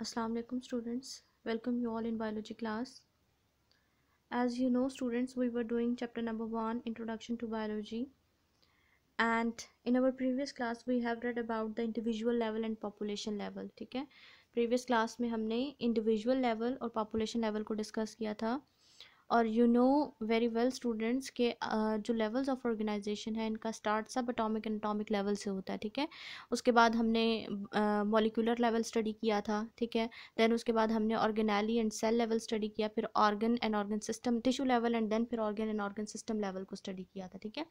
Aslam students welcome you all in biology class as you know students we were doing chapter number one introduction to biology and in our previous class we have read about the individual level and population level ठीक है previous class में हमने individual level और population level को discuss किया था और you know very well students के जो लेवल्स ऑफ ऑर्गेनाइजेशन है इनका स्टार्ट सब अटोमिक एंड अटोमिक लेवल से होता है ठीक है उसके बाद हमने मोलिकुलर लेवल स्टडी किया था ठीक है देन उसके बाद हमने organelle and cell level study किया फिर organ and organ system tissue level and then फिर organ and organ system level को स्टडी किया था ठीक है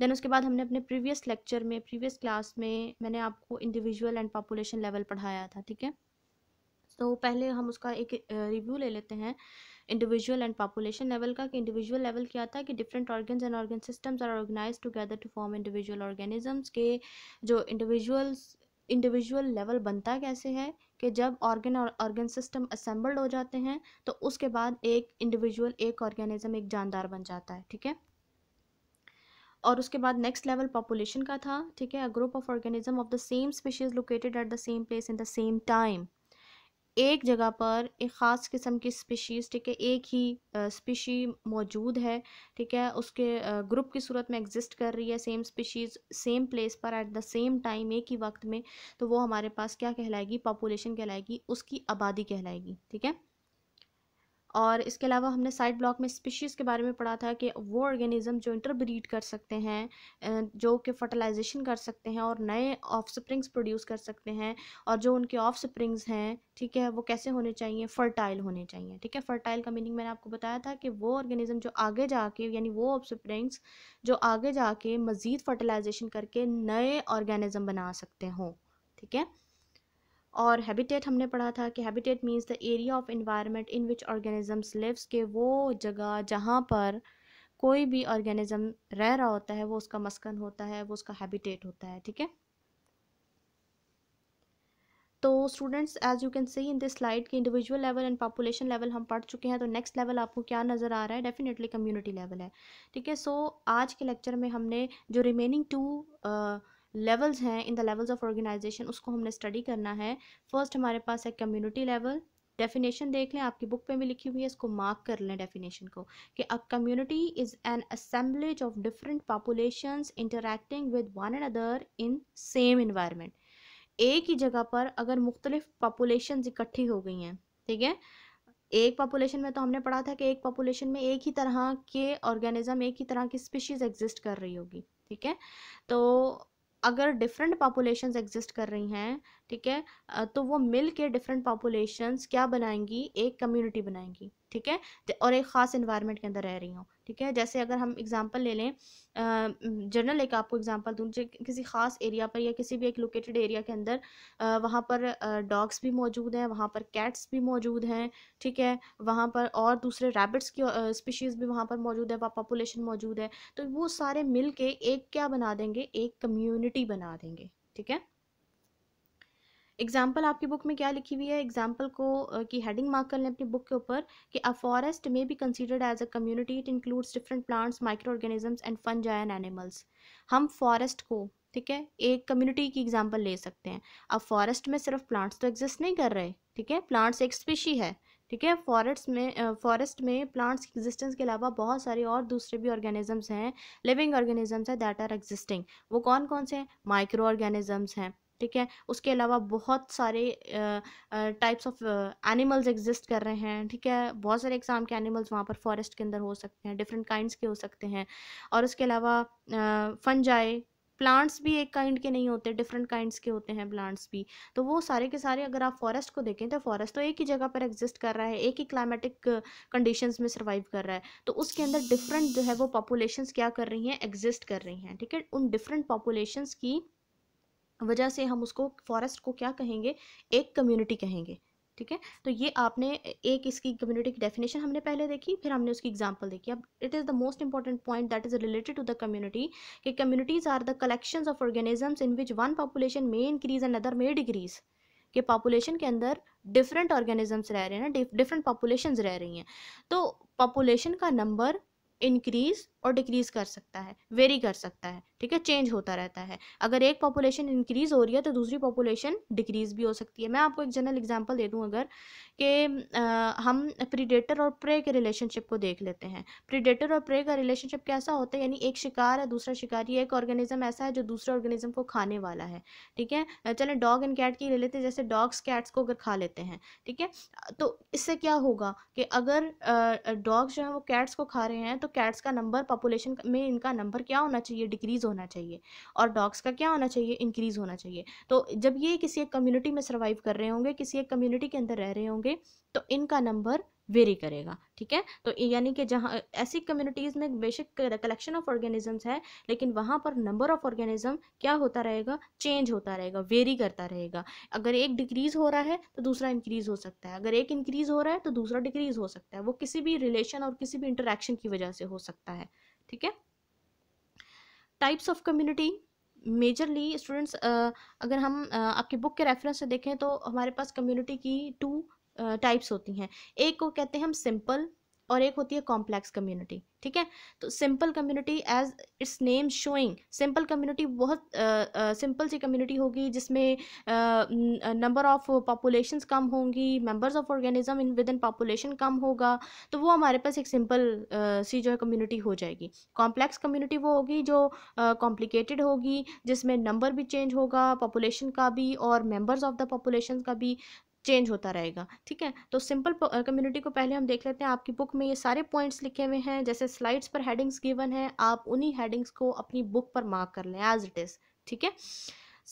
देन उसके बाद हमने अपने प्रीवियस लेक्चर में प्रीवियस क्लास में मैंने आपको इंडिविजुअल एंड पॉपुलेशन लेवल पढ़ाया था ठीक है तो पहले हम उसका एक रिव्यू ले लेते हैं इंडिविजुअल एंड पॉपुलेशन लेवल का कि इंडिविजुअल लेवल क्या था कि different organs and organ systems are organize together to form individual organisms के जो इंडिविजुअल्स इंडिविजुअल लेवल बनता कैसे है कि जब ऑर्गन और ऑर्गन सिस्टम असेंबल्ड हो जाते हैं तो उसके बाद एक इंडिविजुअल एक ऑर्गेनिज्म एक जानदार बन जाता है ठीक है और उसके बाद नेक्स्ट लेवल पॉपुलेशन का था ठीक है a group of organism of the same species located at the same place in the same time एक जगह पर एक ख़ास किस्म की स्पीशीज़ ठीक है एक ही स्पीशी मौजूद है ठीक है उसके ग्रुप की सूरत में एग्जिस्ट कर रही है सेम स्पीशीज़ सेम प्लेस पर एट द सेम टाइम एक ही वक्त में तो वो हमारे पास क्या कहलाएगी पॉपुलेशन कहलाएगी उसकी आबादी कहलाएगी ठीक है और इसके अलावा हमने साइड ब्लॉक में स्पीशीज़ के बारे में पढ़ा था कि वो ऑर्गेनिज़म जो इंटरब्रीड कर सकते हैं जो कि फर्टिलाइजेशन कर सकते हैं और नए ऑफ स्प्रिंग्स प्रोड्यूस कर सकते हैं और जो उनके ऑफ स्प्रिंग्स हैं ठीक है वो कैसे होने चाहिए फर्टाइल होने चाहिए ठीक है फर्टाइल का मीनिंग मैंने आपको बताया था कि वो ऑर्गेनिज़म जो आगे जाके यानी वो ऑफ स्प्रिंग्स जो आगे जाके मज़ीद फर्टिलाइजेशन करके नए ऑर्गेनिज़म बना सकते हों ठीक है और हैबिटेट हमने पढ़ा था कि habitat means the area of environment in which organisms lives के वो जगह जहाँ पर कोई भी ऑर्गेनिज्म रह रहा होता है वो उसका मस्कन होता है वो उसका हैबिटेट होता है ठीक है तो students as you can see in this slide के individual level and population level हम पढ़ चुके हैं तो नेक्स्ट लेवल आपको क्या नज़र आ रहा है डेफिनेटली कम्युनिटी लेवल है ठीक है सो आज के लेक्चर में हमने जो रिमेनिंग टू uh, लेवल्स हैं in the levels of organization उसको हमने स्टडी करना है फर्स्ट हमारे पास है कम्युनिटी लेवल डेफिनेशन देख लें आपकी बुक पे भी लिखी हुई है इसको मार्क कर लें डेफिनेशन को कि a community is an assemblage of different population interacting with one and other in same environment एक ही जगह पर अगर मुख्तलिफ पॉपुलेशन इकट्ठी हो गई हैं ठीक है एक पॉपुलेशन में तो हमने पढ़ा था कि एक पॉपुलेशन में एक ही तरह के ऑर्गेनिज्म एक ही तरह की स्पीशीज़ एग्जिस्ट कर रही होगी ठीक है तो अगर डिफरेंट पॉपुलेशन एग्जिस्ट कर रही हैं ठीक है तो वो मिल के डिफरेंट पॉपुलेशन क्या बनाएंगी एक कम्युनिटी बनाएंगी ठीक है और एक ख़ास इन्वायरमेंट के अंदर रह रही हूँ ठीक है जैसे अगर हम एग्ज़ाम्पल ले लें जनरल एक आपको एग्ज़ाम्पल दूँ किसी ख़ास एरिया पर या किसी भी एक लोकेटेड एरिया के अंदर वहाँ पर डॉग्स भी मौजूद हैं वहाँ पर कैट्स भी मौजूद हैं ठीक है वहाँ पर और दूसरे रैबिट्स की स्पीशीज़ भी वहाँ पर मौजूद है वहाँ पॉपुलेशन मौजूद है तो वो सारे मिल के एक क्या बना देंगे एक कम्यूनिटी बना देंगे ठीक है एग्जाम्पल आपकी बुक में क्या लिखी हुई है एग्जाम्पल को की हेडिंग मार्क कर लें अपनी बुक के ऊपर कि a forest may be considered as a community it includes different plants micro organisms and fungi animals हम फॉरेस्ट को ठीक है एक कम्युनिटी की एग्जाम्पल ले सकते हैं अब फॉरेस्ट में सिर्फ प्लांट्स तो एग्जिस्ट नहीं कर रहे ठीक है प्लांट्स एक स्पीशी है ठीक है फॉरेस्ट में फॉरेस्ट में प्लांट्स की एग्जिस्टेंस के अलावा बहुत सारे और दूसरे भी ऑर्गेनिजम्स हैं लिविंग ऑर्गेनिजम्स हैं दैट आर एग्जिस्टिंग वो कौन कौन से हैं माइक्रो ऑर्गेनिजम्स हैं ठीक है उसके अलावा बहुत सारे टाइप्स ऑफ एनिमल्स एग्जिस्ट कर रहे हैं ठीक है बहुत सारे एग्ज़ाम के एनिमल्स वहाँ पर फॉरेस्ट के अंदर हो सकते हैं डिफरेंट काइंड्स के हो सकते हैं और उसके अलावा फनजाए प्लांट्स भी एक काइंड के नहीं होते डिफरेंट काइंड्स के होते हैं प्लांट्स भी तो वो सारे के सारे अगर आप फॉरेस्ट को देखें तो फॉरेस्ट तो एक ही जगह पर एग्जिस्ट कर रहा है एक ही क्लाइमेटिक कंडीशंस में सर्वाइव कर रहा है तो उसके अंदर डिफरेंट जो है वो पॉपुलेशंस क्या कर रही हैं एग्जिस्ट कर रही हैं ठीक है उन डिफरेंट पॉपुलेशंस की वजह से हम उसको फॉरेस्ट को क्या कहेंगे एक कम्युनिटी कहेंगे ठीक है तो ये आपने एक इसकी कम्युनिटी की डेफिनेशन हमने पहले देखी फिर हमने उसकी एग्जांपल देखी अब it is the most important point that is related to the community कि communities are the collections of organisms in which one population may increase and other may decrease के पॉपुलेशन के अंदर डिफरेंट ऑर्गेनिजम्स रह रहे हैं different population रह रही हैं तो पॉपुलेशन का नंबर इंक्रीज और डिक्रीज़ कर सकता है वेरी कर सकता है ठीक है चेंज होता रहता है अगर एक पॉपुलेशन इंक्रीज़ हो रही है तो दूसरी पॉपुलेशन डिक्रीज़ भी हो सकती है मैं आपको एक जनरल एग्जांपल दे दूं अगर कि हम प्रीडेटर और प्रे के रिलेशनशिप को देख लेते हैं प्रीडेटर और प्रे का रिलेशनशिप कैसा होता है यानी एक शिकार है दूसरा शिकारी एक ऑर्गेनिज्म ऐसा है जो दूसरे ऑर्गेनिज्म को खाने वाला है ठीक है चले डॉग एंड कैट की ले लेते हैं जैसे डॉग्स कैट्स को अगर खा लेते हैं ठीक है तो इससे क्या होगा कि अगर डॉग्स जो है वो कैट्स को खा रहे हैं तो कैट्स का नंबर पॉपुलेशन में इनका नंबर क्या होना चाहिए डिक्रीज़ होना चाहिए और डॉग्स का क्या होना चाहिए इंक्रीज़ होना चाहिए तो जब ये किसी एक कम्युनिटी में सर्वाइव कर रहे होंगे किसी एक कम्युनिटी के अंदर रह रहे होंगे तो इनका नंबर वेरी करेगा ठीक है तो यानी कि जहाँ ऐसी कम्युनिटीज़ में बेशक कलेक्शन ऑफ ऑर्गेनिजम्स है लेकिन वहाँ पर नंबर ऑफ ऑर्गेनिज्म क्या होता रहेगा चेंज होता रहेगा वेरी करता रहेगा अगर एक डिक्रीज़ हो रहा है तो दूसरा इंक्रीज़ हो सकता है अगर एक इंक्रीज़ हो रहा है तो दूसरा डिक्रीज़ हो सकता है वो किसी भी रिलेशन और किसी भी इंटरेक्शन की वजह से हो सकता है ठीक है types of community majorly students अगर हम uh, आपकी बुक के रेफरेंस से देखें तो हमारे पास कम्युनिटी की टू टाइप्स होती हैं एक को कहते हैं हम सिंपल और एक होती है कॉम्प्लेक्स कम्युनिटी ठीक है तो simple community as its name showing simple community बहुत सिंपल सी कम्युनिटी होगी जिसमें नंबर ऑफ पॉपुलेशन कम होंगी members of organism in with in population कम होगा तो वो हमारे पास एक सिंपल uh, सी जो है कम्युनिटी हो जाएगी कॉम्प्लेक्स कम्युनिटी वो होगी जो कॉम्प्लिकेटेड uh, होगी जिसमें नंबर भी चेंज होगा पॉपुलेशन का भी और मेम्बर्स ऑफ द पॉपुलेशन का भी चेंज होता रहेगा ठीक है तो सिंपल कम्युनिटी को पहले हम देख लेते हैं आपकी बुक में ये सारे पॉइंट्स लिखे हुए हैं जैसे स्लाइड्स पर हेडिंग्स गिवन है आप उन्हीं हेडिंग्स को अपनी बुक पर मार्क कर लें एज इट इज़ ठीक है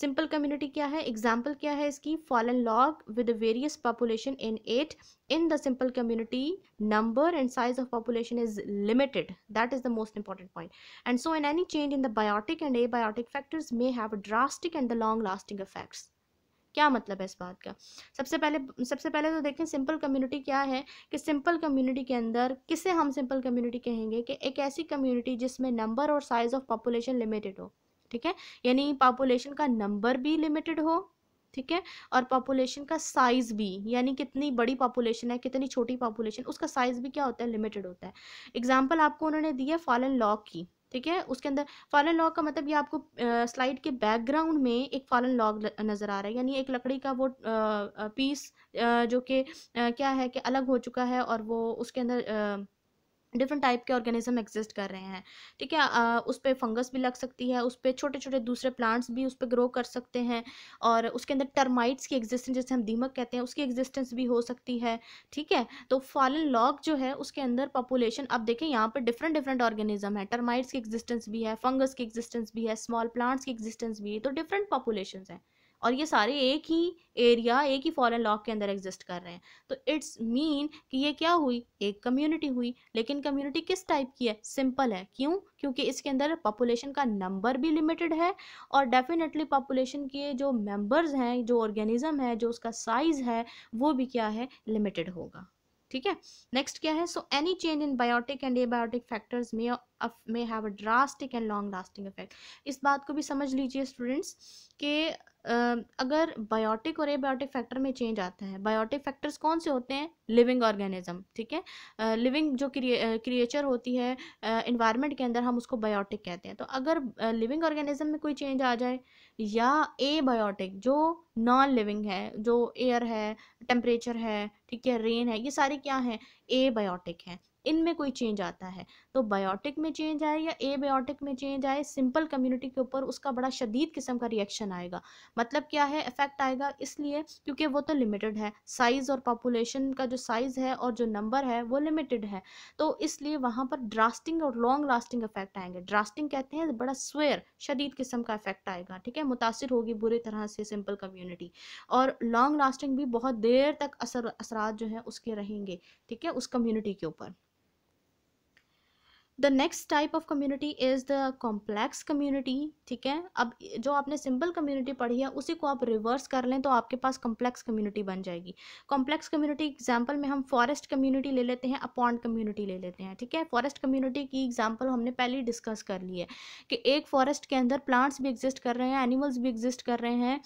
सिंपल कम्युनिटी क्या है एग्जाम्पल क्या है इसकी fallen log with various population in at in the simple community number and size of population is limited that is the most important point and so in any change in the biotic and biotic factors may have drastic and the long lasting effects क्या मतलब है इस बात का सबसे पहले सबसे पहले तो देखें सिंपल कम्युनिटी क्या है कि सिंपल कम्युनिटी के अंदर किसे हम सिंपल कम्युनिटी कहेंगे कि एक ऐसी कम्युनिटी जिसमें नंबर और साइज़ ऑफ पॉपुलेशन लिमिटेड हो ठीक है यानी पॉपुलेशन का नंबर भी लिमिटेड हो ठीक है और पॉपुलेशन का साइज़ भी यानी कितनी बड़ी पॉपुलेशन है कितनी छोटी पॉपुलेशन उसका साइज़ भी क्या होता है लिमिटेड होता है एग्जाम्पल आपको उन्होंने दी है फॉलन लॉक की ठीक है उसके अंदर फॉलन लॉग का मतलब ये आपको स्लाइड के बैकग्राउंड में एक फॉलन लॉग नज़र आ रहा है यानी एक लकड़ी का वो पीस जो कि क्या है कि अलग हो चुका है और वो उसके अंदर डिफरेंट टाइप के ऑर्गेनिज्म एग्जिस्ट कर रहे हैं ठीक है आ, उस पर फंगस भी लग सकती है उस पर छोटे छोटे दूसरे प्लांट्स भी उस पर ग्रो कर सकते हैं और उसके अंदर टर्माइट्स की एग्जिस्टेंस जैसे हम दीमक कहते हैं उसकी एग्जिस्टेंस भी हो सकती है ठीक है तो फॉलन लॉक जो है उसके अंदर पॉपुलेशन अब देखें यहाँ पर डिफरेंट डिफरेंट ऑर्गेनिज्म है टर्माइट्स की एग्जिस्टेंस भी है फंगस की एग्जिस्टेंस भी है स्मॉल प्लांट्स की एग्जिस्टेंस भी है तो डिफरेंट पॉपुलेशन हैं और ये सारे एक ही एरिया एक ही फॉरन लॉक के अंदर एग्जिस्ट कर रहे हैं तो इट्स मीन कि ये क्या हुई एक कम्युनिटी हुई लेकिन कम्युनिटी किस टाइप की है सिंपल है क्यों क्योंकि इसके अंदर पॉपुलेशन का नंबर भी लिमिटेड है और डेफिनेटली पॉपुलेशन के जो मेंबर्स हैं जो ऑर्गेनिज्म है जो उसका साइज़ है वो भी क्या है लिमिटेड होगा ठीक है नेक्स्ट क्या है so any change in biotic and abiotic factors may may have a drastic and long lasting effect इस बात को भी समझ लीजिए स्टूडेंट्स Uh, अगर बायोटिक और एबायोटिक फैक्टर में चेंज आता है बायोटिक फैक्टर्स कौन से होते हैं लिविंग ऑर्गेनिज्म ठीक है लिविंग जो क्रिएचर होती है इन्वायरमेंट के अंदर हम उसको बायोटिक कहते हैं तो अगर लिविंग ऑर्गेनिज्म में कोई चेंज आ जाए या एबायोटिक जो नॉन लिविंग है जो एयर है टेम्परेचर है ठीक है रेन है ये सारे क्या हैं ए बायोटिक हैं इनमें कोई चेंज आता है तो बायोटिक में चेंज आए या ए बायोटिक में चेंज आए सिंपल कम्युनिटी के ऊपर उसका बड़ा शदीद किस्म का रिएक्शन आएगा मतलब क्या है इफेक्ट आएगा इसलिए क्योंकि वो तो लिमिटेड है साइज़ और पॉपुलेशन का जो साइज़ है और जो नंबर है वो लिमिटेड है तो इसलिए वहाँ पर ड्रास्टिंग और लॉन्ग लास्टिंग इफेक्ट आएंगे ड्रास्टिंग कहते हैं बड़ा स्वेयर शदीद किस्म का इफेक्ट आएगा ठीक है मुतासर होगी बुरी तरह से सिंपल कम्युनिटी इम्यूनिटी और लॉन्ग लास्टिंग भी बहुत देर तक असर असरात जो है उसके रहेंगे ठीक है उस कम्यूनिटी के ऊपर the next type of community is the complex community ठीक है अब जो आपने सिंपल कम्युनिटी पढ़ी है उसी को आप रिवर्स कर लें तो आपके पास कॉम्प्लेक्स कम्युनिटी बन जाएगी कॉम्प्लेक्स कम्युनिटी एग्जाम्पल में हम फॉरेस्ट कम्युनिटी ले लेते हैं अपॉन्ड कम्युनिटी ले लेते हैं ठीक है फॉरेस्ट कम्युनिटी की एग्जाम्पल हमने पहले ही डिस्कस कर ली है कि एक फॉरेस्ट के अंदर प्लांट्स भी एग्जिस्ट कर रहे हैं एनिमल्स भी एग्जिस्ट कर रहे हैं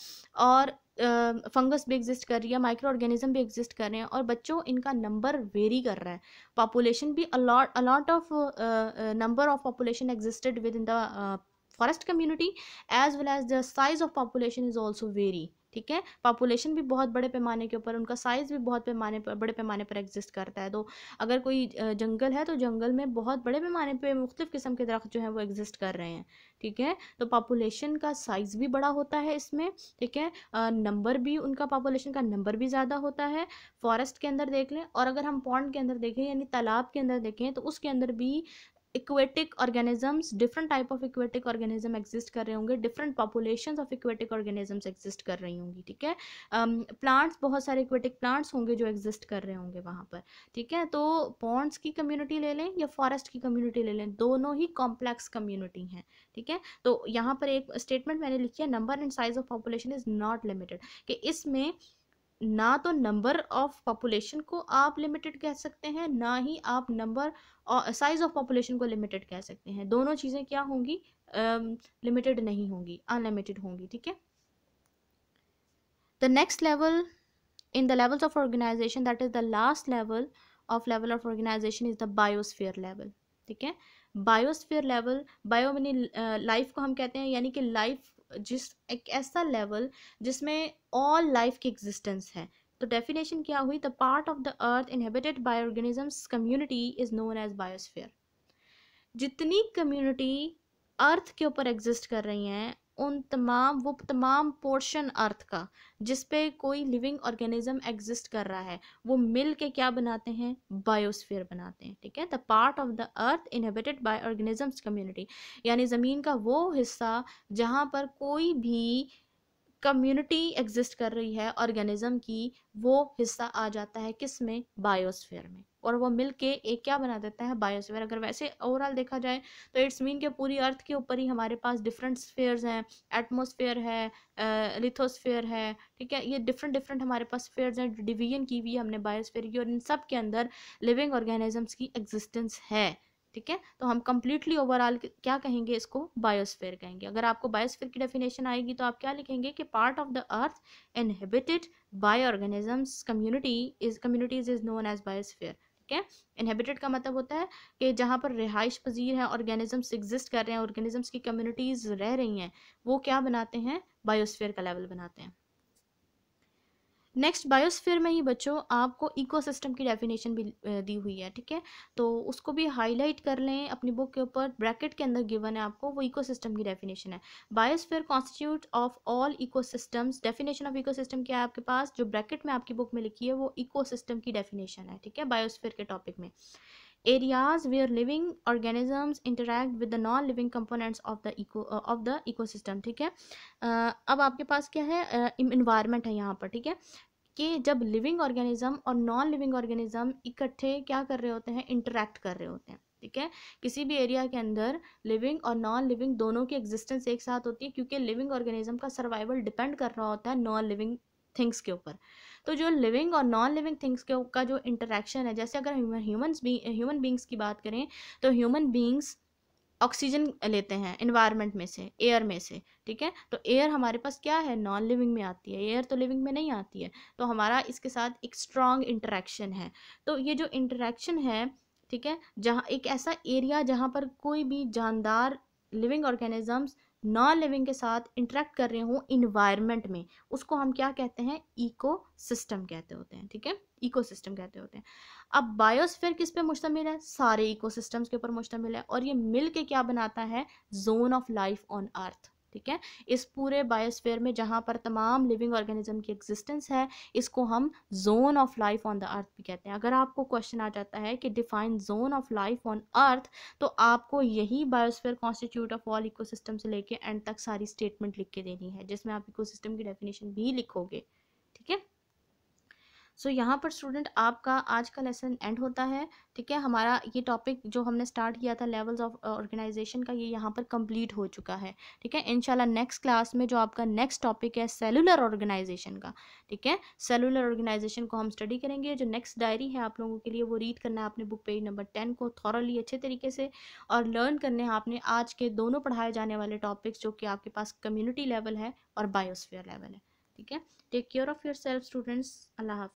और फंगस भी एग्जिस्ट कर रही है माइक्रो ऑर्गेनिज्म भी एग्जिस्ट कर रहे हैं और बच्चों इनका नंबर वेरी कर रहा है पॉपुलेशन भी a lot of number of population existed within the forest community as well as the size of population is also very ठीक है पॉपुलेशन भी बहुत बड़े पैमाने के ऊपर उनका साइज़ भी बहुत पैमाने पर बड़े पैमाने पर एग्जिस्ट करता है तो अगर कोई जंगल है तो जंगल में बहुत बड़े पैमाने पर मुख्तफ़ किस्म के दरख्त जो हैं वो एग्जिस्ट कर रहे हैं ठीक है तो पॉपुलेशन का साइज़ भी बड़ा होता है इसमें ठीक है नंबर भी उनका पॉपुलेशन का नंबर भी ज़्यादा होता है फॉरेस्ट के अंदर देख लें और अगर हम पॉन्ड के अंदर देखें यानी तालाब के अंदर देखें तो उसके अंदर भी aquatic organisms different type of aquatic organism exist कर रहे होंगे different population of aquatic organisms exist कर रही होंगी ठीक है प्लांट्स बहुत सारे इक्वेटिक प्लांट्स होंगे जो एग्जिस्ट कर रहे होंगे वहाँ पर ठीक है तो पॉन्ड्स की कम्युनिटी ले लें या फॉरेस्ट की कम्युनिटी ले लें दोनों ही कॉम्प्लेक्स कम्युनिटी हैं ठीक है तो यहाँ पर एक स्टेटमेंट मैंने लिखी है number and size of population is not limited कि इसमें ना तो नंबर ऑफ पॉपुलेशन को आप लिमिटेड कह सकते हैं ना ही आप नंबर साइज ऑफ पॉपुलेशन को लिमिटेड कह सकते हैं दोनों चीज़ें क्या होंगी लिमिटेड uh, नहीं होंगी अनलिमिटेड होंगी ठीक है the next level in the levels of organization that is the last level of level of organization is the biosphere level ठीक है biosphere level bio means life को हम कहते हैं यानी कि लाइफ जिस एक ऐसा लेवल जिसमें ऑल लाइफ की एग्जिस्टेंस है तो डेफिनेशन क्या हुई the part of the earth inhabited by organisms community is known as biosphere जितनी कम्युनिटी अर्थ के ऊपर एग्जिस्ट कर रही हैं उन तमाम वो तमाम पोर्शन अर्थ का जिस पे कोई लिविंग ऑर्गेनिज्म एग्जिस्ट कर रहा है वो मिल के क्या बनाते हैं बायोस्फीयर बनाते हैं ठीक है the part of the earth inhabited by organisms community यानी ज़मीन का वो हिस्सा जहाँ पर कोई भी कम्युनिटी एग्जिस्ट कर रही है ऑर्गेनिज्म की वो हिस्सा आ जाता है किस में बायोस्फीयर में और वो मिल के एक क्या बना देता है बायोस्फेयर अगर वैसे ओवरऑल देखा जाए तो इट्स मीन के पूरी अर्थ के ऊपर ही हमारे पास डिफरेंट स्फेयर्स हैं एटमोसफेयर है लिथोस्फेयर है ठीक है ये डिफरेंट डिफरेंट हमारे पास स्फेयर हैं डिवीजन की हुई है हमने बायोस्फेयर की और इन सब के अंदर लिविंग ऑर्गेनिजम्स की एग्जिस्टेंस है ठीक है तो हम कंप्लीटली ओवरऑल क्या कहेंगे इसको बायोस्फेयर कहेंगे अगर आपको बायोस्फेयर की डेफिनेशन आएगी तो आप क्या लिखेंगे कि part of the earth inhabited by organisms community is communities is known as biosphere ठीक है इनहेबिटेड का मतलब होता है कि जहाँ पर रिहाइश पजीर हैं ऑर्गेनिजम्स एग्जिस्ट कर रहे हैं ऑर्गेनिजम्स की कम्युनिटीज़ रह रही हैं वो क्या बनाते हैं बायोस्फीयर का लेवल बनाते हैं नेक्स्ट बायोस्फीयर में ही बच्चों आपको इकोसिस्टम की डेफिनेशन भी दी हुई है ठीक है तो उसको भी हाईलाइट कर लें अपनी बुक के ऊपर ब्रैकेट के अंदर गिवन है आपको वो इकोसिस्टम की डेफिनेशन है biosphere constitute of all ecosystems definition of ecosystem क्या है आपके पास जो ब्रैकेट में आपकी बुक में लिखी है वो सिस्टम की डेफिनेशन है ठीक है बायोस्फीयर के टॉपिक में areas way are living organisms with with the non living of of the eco of the ecosystem ठीक है uh, अब आपके पास क्या है इन्वायरमेंट uh, है यहाँ पर ठीक है कि जब लिविंग ऑर्गेनिज्म और नॉन लिविंग ऑर्गेनिज्म इकट्ठे क्या कर रहे होते हैं इंटरेक्ट कर रहे होते हैं ठीक है किसी भी एरिया के अंदर लिविंग और नॉन लिविंग दोनों की एग्जिस्टेंस एक साथ होती है क्योंकि लिविंग ऑर्गेनिज्म का सर्वाइवल डिपेंड कर रहा होता है नॉन लिविंग थिंग्स के ऊपर तो जो लिविंग और नॉन लिविंग थिंग्स के का जो इंटरेक्शन है जैसे अगर ह्यूमन ह्यूमन ह्यूमन बींग्स की बात करें तो ह्यूमन बींग्स ऑक्सीजन लेते हैं इन्वायरमेंट में से एयर में से ठीक है तो एयर हमारे पास क्या है नॉन लिविंग में आती है एयर तो लिविंग में नहीं आती है तो हमारा इसके साथ एक स्ट्रॉन्ग इंटरेक्शन है तो ये जो इंटरेक्शन है ठीक है जहाँ एक ऐसा एरिया जहाँ पर कोई भी जानदार लिविंग ऑर्गेनिजम्स नॉन लिविंग के साथ इंटरेक्ट कर रहे हों इन्वायरमेंट में उसको हम क्या कहते हैं इको सिस्टम कहते होते हैं ठीक है इको सिस्टम कहते होते हैं अब बायोस्फेयर किस पे मुश्तमिल है सारे इको सिस्टम्स के ऊपर मुश्तमिल है और ये मिल के क्या बनाता है zone of life on earth ठीक है इस पूरे बायोस्फेयर में जहाँ पर तमाम लिविंग ऑर्गेनिज्म की एग्जिस्टेंस है इसको हम zone of life on the earth भी कहते हैं अगर आपको क्वेश्चन आ जाता है कि define zone of life on earth तो आपको यही biosphere constitute of all eco से लेके एंड तक सारी स्टेटमेंट लिख के देनी है जिसमें आप इको की डेफिनेशन भी लिखोगे ठीक है सो so, यहाँ पर स्टूडेंट आपका आज का लेसन एंड होता है ठीक है हमारा ये टॉपिक जो हमने स्टार्ट किया था लेवल्स ऑफ ऑर्गेनाइजेशन का ये यहाँ पर कंप्लीट हो चुका है ठीक है इनशाला नेक्स्ट क्लास में जो आपका नेक्स्ट टॉपिक है सेलुलर ऑर्गेनाइजेशन का ठीक है सेलुलर ऑर्गेनाइजेशन को हम स्टडी करेंगे जो नेक्स्ट डायरी है आप लोगों के लिए वो रीड करना है आपने बुक पेज नंबर टेन को थॉरली अच्छे तरीके से और लर्न करने हैं आपने आज के दोनों पढ़ाए जाने वाले टॉपिक्स जो कि आपके पास कम्युनिटी लेवल है और बायोस्फेयर लेवल है ठीक है take care of your self students अल्लाह हाफ